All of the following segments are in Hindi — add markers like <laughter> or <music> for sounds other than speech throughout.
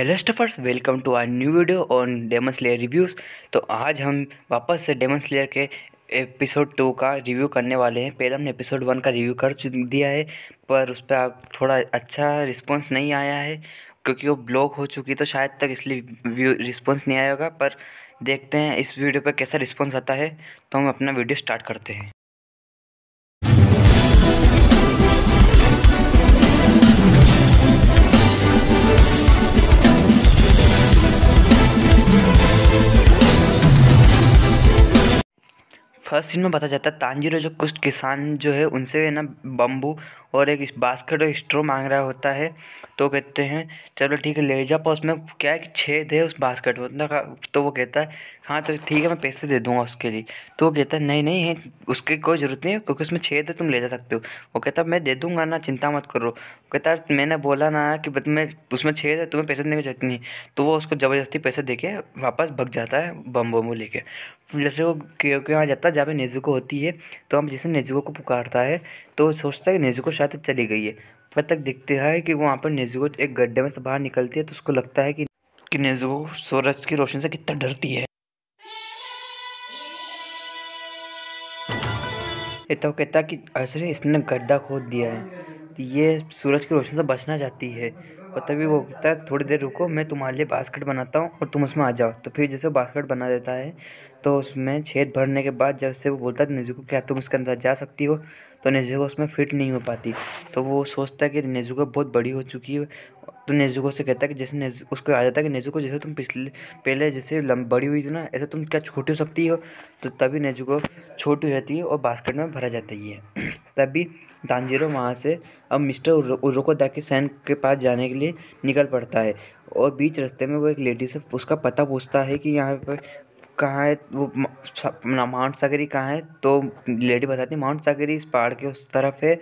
Hello stuffers welcome to our new video on Demon Slayer reviews तो आज हम वापस से डेमन स्लेयर के एपिसोड टू का रिव्यू करने वाले हैं पहले हमने एपिसोड वन का रिव्यू कर दिया है पर उस पर थोड़ा अच्छा रिस्पांस नहीं आया है क्योंकि वो ब्लॉक हो चुकी तो शायद तक इसलिए रिस्पॉन्स नहीं आया होगा पर देखते हैं इस वीडियो पर कैसा रिस्पॉन्स आता है तो हम अपना वीडियो स्टार्ट करते हैं फर्स्ट सीन में बताया जाता है तांजीरो जो कुछ किसान जो है उनसे है ना बम्बू और एक बास्केट और स्ट्रो मांग रहा होता है तो कहते हैं चलो ठीक है ले जा पर उसमें क्या है कि छेद है उस बास्केट में तो, तो वो कहता है हाँ तो ठीक है मैं पैसे दे दूँगा उसके लिए तो वो कहता है नहीं नहीं है उसकी कोई ज़रूरत नहीं है क्योंकि उसमें छेद है तो तुम ले जा सकते हो वो कहता मैं दे दूँगा ना चिंता मत करो कहता मैंने बोला ना कि मैं उसमें छेद है तुम्हें पैसे देने की नहीं तो वो उसको ज़बरदस्ती पैसे दे के वापस भग जाता है बम बम्बू ले जैसे वो क्योंकि वहाँ जाता है जहाँ पे नेजुको होती है तो हम जैसे नेजुको को पुकारता है तो वो सोचता है कि नेजुको शायद चली गई है पर तक दिखते है कि वहाँ पर नेजुको एक गड्ढे में से बाहर निकलती है तो उसको लगता है कि कि नेजुको सूरज की रोशनी से कितना डरती है ये तो कहता कि असर इसने गड्ढा खोद दिया है तो ये सूरज की रोशनी से बचना चाहती है और तभी वो कहता है थोड़ी देर रुको मैं तुम्हारे लिए बास्केट बनाता हूँ और तुम उसमें आ जाओ तो फिर जैसे बास्केट बना देता है तो उसमें छेद भरने के बाद जब से वो बोलता है तो नेजुको क्या तुम इसके अंदर जा सकती हो तो नेजुको उसमें फिट नहीं हो पाती तो वो सोचता है कि नेजुको बहुत बड़ी हो चुकी है तो नेजुको से कहता है कि जैसे उसको आ जाता है कि नेजुको जैसे तुम पिछले पहले जैसे बड़ी हुई थी ना ऐसे तुम क्या छोटी हो सकती हो तो तभी नेजुको छोटी हो जाती है और बास्केट में भरा जाता ही है <clears throat> तभी दानजीरो वहाँ से अब मिस्टर उर्रो दाके सैन के पास जाने के लिए निकल पड़ता है और बीच रास्ते में वो एक लेडी से उसका पता पूछता है कि यहाँ पर कहाँ है वो माउंट सागरी कहाँ है तो लेडी बताती है माउंट सागरी इस पहाड़ के उस तरफ है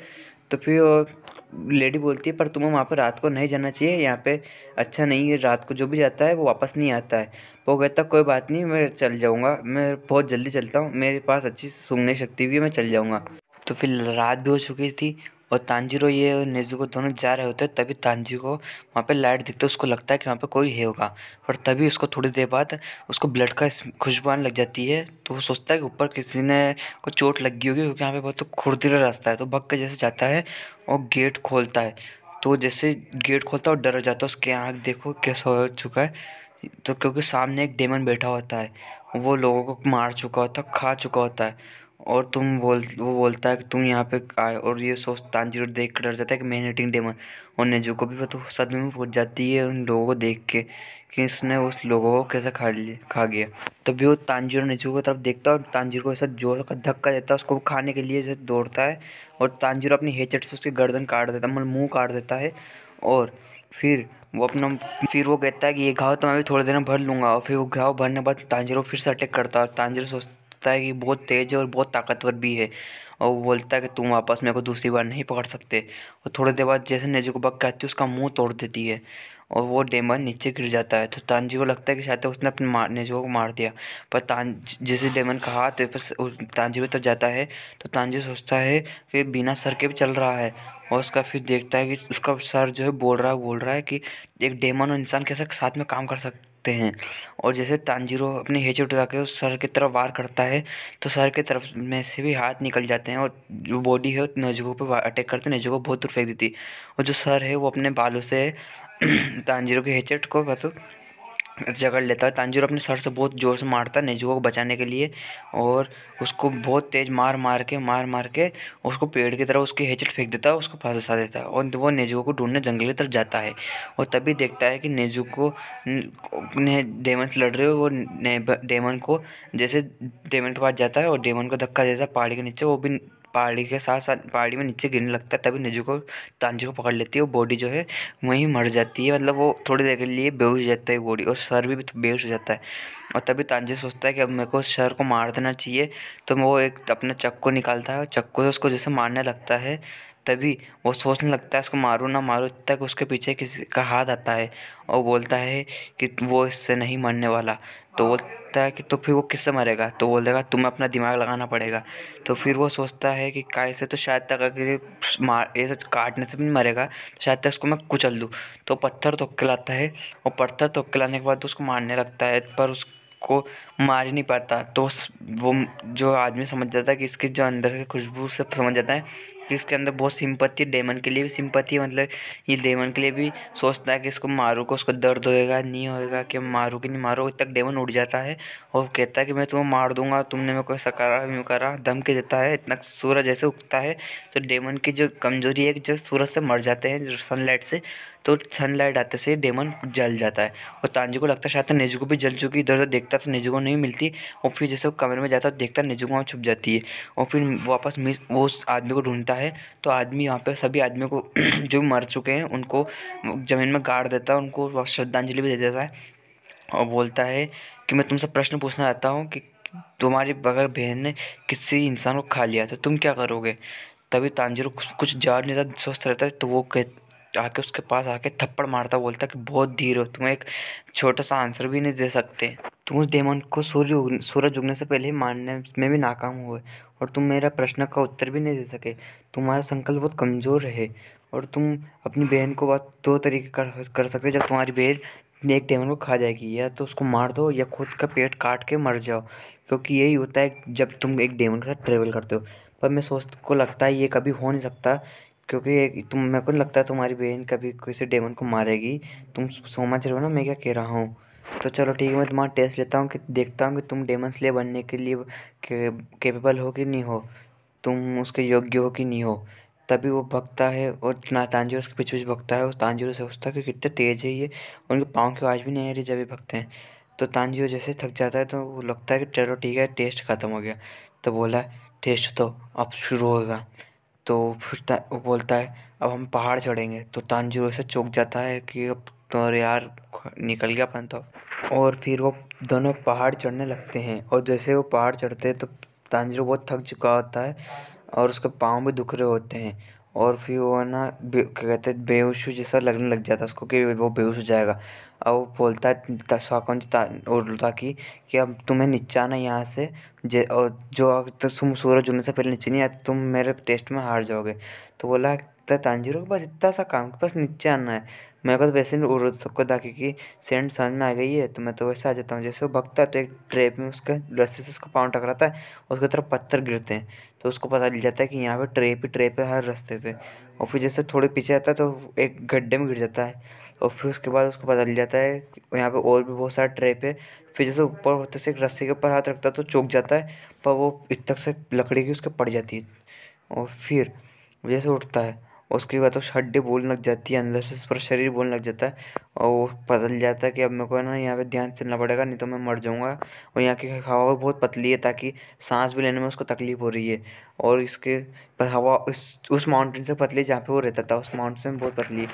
तो फिर वो लेडी बोलती है पर तुम्हें वहाँ पर रात को नहीं जाना चाहिए यहाँ पे अच्छा नहीं है रात को जो भी जाता है वो वापस नहीं आता है वो कहता कोई बात नहीं मैं चल जाऊँगा मैं बहुत जल्दी चलता हूँ मेरे पास अच्छी सूंघने शक्ति भी है मैं चल जाऊँगा तो फिर रात भी हो चुकी थी और तानजीरो ये और नेजुको दोनों जा रहे होते हैं तभी तांजी को वहाँ पे लाइट दिखते उसको लगता है कि वहाँ पे कोई है होगा और तभी उसको थोड़ी देर बाद उसको ब्लड का खुशबू आने लग जाती है तो वो सोचता है कि ऊपर किसी ने को चोट लगी होगी क्योंकि यहाँ पे बहुत खुरदिला रास्ता है तो भग के जैसे जाता है और गेट खोलता है तो जैसे गेट खोलता है और डर जाता है उसके आँख देखो कैसा हो चुका है तो क्योंकि सामने एक डेमन बैठा होता है वो लोगों को मार चुका होता है खा चुका होता है और तुम बोल वो बोलता है कि तुम यहाँ पे आए और ये सोच तांजीरो देख कर डर जाता है कि मैन ईटिंग डेमन और नेजू को भी तो सदमे में पहुँच जाती है उन लोगों को देख के कि इसने उस लोगों को कैसे खा लिया खा गया तभी वो तांजीरो नेजू की तरफ देखता है और तांजीर को ऐसा जोर का धक्का देता है उसको खाने के लिए जैसे दौड़ता है और तांजीरो अपनी हेचट से उसकी गर्दन काट देता है मतलब मुँह काट देता है और फिर वो अपना फिर वो कहता है कि ये घाव तो मैं भी थोड़ी देर में भर लूँगा और फिर वो घाव भरने के बाद तांजिरो फिर से अटैक करता है और तांजिर सोच सकता है कि बहुत तेज़ है और बहुत ताकतवर भी है और वो बोलता है कि तुम वापस मेरे को दूसरी बार नहीं पकड़ सकते और थोड़ी देर बाद जैसे नेजू को बक कहती है उसका मुंह तोड़ देती है और वो डेमन नीचे गिर जाता है तो तानजी को लगता है कि शायद उसने अपने मार नेजू को मार दिया पर तान जैसे डेमन का हाथ तो तानजी पर तो जाता है तो तानजी सोचता है कि बिना सर के भी चल रहा है और उसका फिर देखता है कि उसका सर जो है बोल रहा है बोल रहा है कि एक डेमन और इंसान कैसे साथ में काम कर सकते हैं और जैसे तानजीरो अपनी हेचड़ उठा के उस सर की तरफ वार करता है तो सर की तरफ में से भी हाथ निकल जाते हैं और जो बॉडी है नजुकों पर अटैक करते हैं को बहुत दूर फेंक देती और जो सर है वो अपने बालों से <clears throat> तानजीरो के हेचट को मतलब झगड़ लेता है तांजूर अपने सर से बहुत ज़ोर से मारता है नेजुआ को बचाने के लिए और उसको बहुत तेज़ मार मार के मार मार के उसको पेड़ की तरह उसकी हेचट फेंक देता है उसको फंसा देता है और वो नेजुआ को ढूंढने जंगल की तरफ जाता है और तभी देखता है कि नेजू को ने डेमन से लड़ रहे हो वो डेमन को जैसे डेमन के पास जाता है और डेमन को धक्का देता है पहाड़ी के नीचे वो भी पहाड़ी के साथ साथ पहाड़ी में नीचे गिरने लगता है तभी नजू को तांजू को पकड़ लेती है और बॉडी जो है वहीं मर जाती है मतलब वो थोड़ी देर के लिए बेहोश हो जाता है बॉडी और सर भी बेहोश हो जाता है और तभी तांजी सोचता है कि अब मेरे को सर को मार देना चाहिए तो वो एक अपना चक्कू निकालता है और चक्कू से उसको जैसे मारने लगता है तभी वो सोचने लगता है उसको मारूँ ना मारूँ तक उसके पीछे किसी का हाथ आता है और बोलता है कि वो इससे नहीं मरने वाला तो हाँ। बोलता है कि तो फिर वो किससे मरेगा तो बोल देगा तुम्हें अपना दिमाग लगाना पड़ेगा तो फिर वो सोचता है कि काय से तो शायद तक अगर मार ऐसे काटने से भी मरेगा तो शायद तक उसको मैं कुचल दूँ तो पत्थर तो लाता है और पत्थर तो लाने के बाद उसको मारने लगता है पर उस को मार ही नहीं पाता तो वो जो आदमी समझ जाता है कि इसके जो अंदर की खुशबू से समझ जाता है इसके अंदर बहुत सिंपत्ति डेमन के लिए भी सिंपत्ति मतलब ये डेमन के लिए भी सोचता है कि इसको मारू को उसको दर्द होएगा नहीं होएगा कि मारू कि नहीं मारो तक डेमन उड़ जाता है और कहता है कि मैं तुम्हें मार दूंगा तुमने मेरे को ऐसा करा यूँ करा धमकी देता है इतना सूरज जैसे उगता है तो डेमन की जो कमजोरी है कि जो सूरज से मर जाते हैं सनलाइट से तो सनलाइट आते से डेमन जल जाता है और तांजी को लगता शायद तो नेजुको भी जल चुकी इधर उधर देखता तो नेजुको नहीं मिलती और फिर जैसे वो कमरे में जाता है तो देखता नेजुको वहाँ छुप जाती है और फिर वापस वो उस आदमी को ढूंढता है तो आदमी यहाँ पे सभी आदमियों को <clears throat> जो मर चुके हैं उनको ज़मीन में गाड़ देता है उनको श्रद्धांजलि भी दे देता है और बोलता है कि मैं तुमसे प्रश्न पूछना चाहता हूँ कि तुम्हारी बगैर बहन ने किसी इंसान को खा लिया तो तुम क्या करोगे तभी तांजिरो कुछ जवाब नहीं था स्वस्थ रहता है तो वो कह आके उसके पास आके थप्पड़ मारता बोलता कि बहुत धीर हो तुम्हें एक छोटा सा आंसर भी नहीं दे सकते तुम तो उस डेमन को सूर्य सूरज उगने से पहले मारने में भी नाकाम हुए और तुम मेरा प्रश्न का उत्तर भी नहीं दे सके तुम्हारा संकल्प बहुत कमज़ोर है और तुम अपनी बहन को बात दो तरीके कर कर सकते हो जब तुम्हारी बहन एक टेमन को खा जाएगी या तो उसको मार दो या खुद का पेट काट के मर जाओ क्योंकि यही होता है जब तुम एक डेमन के साथ ट्रेवल करते हो पर मैं सोच को लगता है ये कभी हो नहीं सकता क्योंकि तुम मेरे को नहीं लगता तुम्हारी बहन कभी किसी डेमन को मारेगी तुम समझ रहे हो ना मैं क्या कह रहा हूँ तो चलो ठीक है मैं तुम्हारा टेस्ट लेता हूँ कि देखता हूँ कि तुम डेमन स्लेयर बनने के लिए के, केपेबल हो कि नहीं हो तुम उसके योग्य हो कि नहीं हो तभी वो भगता है और ना तांजिर उसके पीछे पीछे भगता है और तांजिर सोचता है कि कितने तेज़ है ये उनके पाँव की आवाज़ भी नहीं आ रही जब ये भगते हैं तो तांजी जैसे थक जाता है तो वो लगता है कि चलो ठीक है टेस्ट ख़त्म हो गया तो बोला टेस्ट तो अब शुरू होगा तो फिर वो बोलता है अब हम पहाड़ चढ़ेंगे तो तांजी से चौंक जाता है कि अब तो यार निकल गया अपन तो और फिर वो दोनों पहाड़ चढ़ने लगते हैं और जैसे वो पहाड़ चढ़ते हैं तो तांजिरो बहुत थक चुका होता है और उसके पाँव भी दुख रहे होते हैं और फिर वो ना क्या कहते हैं बेहोश जैसा लगने लग जाता है उसको कि वो बेहोश हो जाएगा और वो बोलता है शौकन उल्टा की कि अब तुम्हें नीचे आना यहाँ से जे और जो तो तुम सूरज उगने से पहले नीचे नहीं आते तुम मेरे टेस्ट में हार जाओगे तो बोला इतना तांजीरों के पास इतना सा काम के पास नीचे आना है मेरे पास वैसे नहीं उर्द तो सबको दाखी की सेंट समझ में आ गई है तो मैं तो वैसे आ जाता हूँ जैसे वो भगता है तो एक ट्रेप में उसके रस्से से उसका पाँव टकराता है उसकी तरफ पत्थर गिरते हैं तो उसको पता चल जाता है कि यहाँ पे ट्रेप ही ट्रेप है हर रास्ते पे और फिर जैसे थोड़े पीछे आता है तो एक गड्ढे में गिर जाता है और फिर उसके बाद उसको पता चल जाता है यहाँ पर और भी बहुत सारे ट्रेप है फिर जैसे ऊपर होते से एक रस्सी के ऊपर हाथ रखता है तो चौक जाता है पर वो इतक से लकड़ी की उसके पड़ जाती है और फिर जैसे उठता है उसके बाद उस तो हड्डी बोलने लग जाती है अंदर से उस पर शरीर बोलने लग जाता है और वो बदल जाता है कि अब मेरे को ना यहाँ पे ध्यान से चलना पड़ेगा नहीं तो मैं मर जाऊँगा और यहाँ की हवा बहुत पतली है ताकि सांस भी लेने में उसको तकलीफ़ हो रही है और इसके हवा उस उस माउंटेन से पतली जहाँ पे वो रहता था उस माउंटेन से बहुत पतली है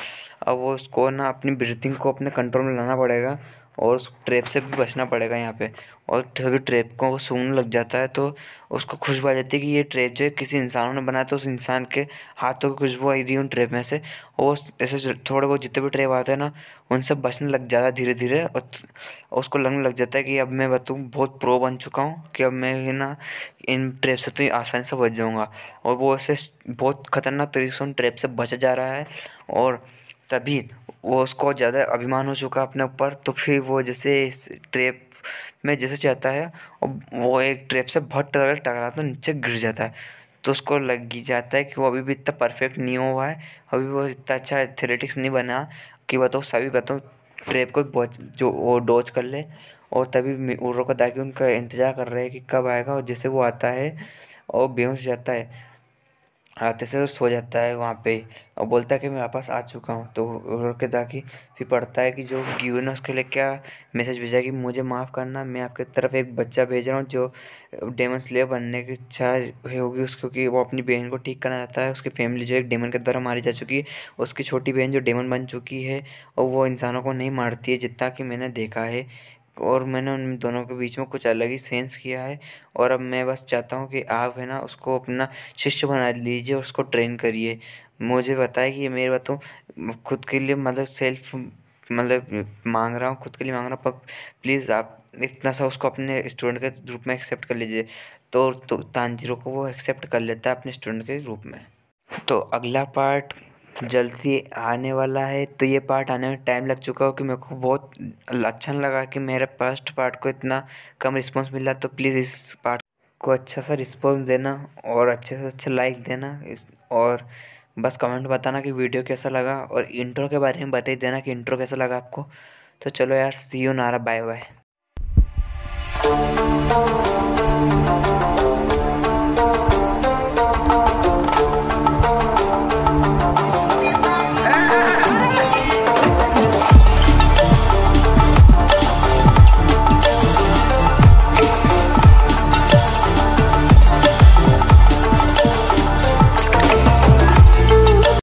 अब वो उसको ना अपनी ब्रीथिंग को अपने कंट्रोल में लाना पड़ेगा और उस ट्रेप से भी बचना पड़ेगा यहाँ पे और कभी ट्रेप को सूंघने लग जाता है तो उसको खुशबू आ जाती है कि ये ट्रेप जो है किसी इंसानों ने बनाया तो उस इंसान के हाथों की खुशबू आई थी उन ट्रेप में से और ऐसे थोड़े बहुत जितने भी ट्रेप आते हैं ना उनसे बचने लग जाता है धीरे धीरे और उसको लगने लग जाता है कि अब मैं बताऊँ बहुत प्रो बन चुका हूँ कि अब मैं ना इन ट्रेप से तो आसानी से बच जाऊँगा और वो ऐसे बहुत ख़तरनाक तरीके से उन ट्रेप से बचा जा रहा है और तभी वो उसको ज़्यादा अभिमान हो चुका अपने ऊपर तो फिर वो जैसे इस ट्रेप में जैसे जाता है और वो एक ट्रेप से बहुत टकरा टकराता तो नीचे गिर जाता है तो उसको लग जाता है कि वो अभी भी इतना परफेक्ट नहीं हुआ है अभी वो इतना अच्छा एथलेटिक्स नहीं बना कि बताओ तो सभी बताओ ट्रेप को बहुत जो वो डोज कर ले और तभी उर्रो उनका इंतज़ार कर रहे हैं कि कब आएगा और जैसे वो आता है और बेहोश जाता है आते से तो सो जाता है वहाँ पे और बोलता है कि मैं वापस आ चुका हूँ तो रो के ताकि फिर पढ़ता है कि जो गिवन ने उसके लिए क्या मैसेज भेजा कि मुझे माफ़ करना मैं आपके तरफ एक बच्चा भेज रहा हूँ जो डेमन स्लेव बनने की इच्छा होगी उसको कि वो अपनी बहन को ठीक करना चाहता है उसकी फैमिली जो एक डेमन के द्वारा मारी जा चुकी है उसकी छोटी बहन जो डेमन बन चुकी है और वो इंसानों को नहीं मारती है जितना कि मैंने देखा है और मैंने उन दोनों के बीच में कुछ अलग ही सेंस किया है और अब मैं बस चाहता हूँ कि आप है ना उसको अपना शिष्य बना लीजिए और उसको ट्रेन करिए मुझे बताया कि मेरे तो खुद के लिए मतलब सेल्फ मतलब मांग रहा हूँ खुद के लिए मांग रहा हूँ पर प्लीज़ आप इतना सा उसको अपने स्टूडेंट के रूप में एक्सेप्ट कर लीजिए तो, तो तानजीरो को वो एक्सेप्ट कर लेता है अपने स्टूडेंट के रूप में तो अगला पार्ट जल्दी आने वाला है तो ये पार्ट आने में टाइम लग चुका हो कि मेरे को बहुत अच्छा नहीं लगा कि मेरा फर्स्ट पार्ट को इतना कम रिस्पॉन्स मिला तो प्लीज़ इस पार्ट को अच्छा सा रिस्पॉन्स देना और अच्छे से अच्छा लाइक देना और बस कमेंट बताना कि वीडियो कैसा लगा और इंट्रो के बारे में बता ही देना कि इंट्रो कैसा लगा आपको तो चलो यार सी यू नारा बाय बाय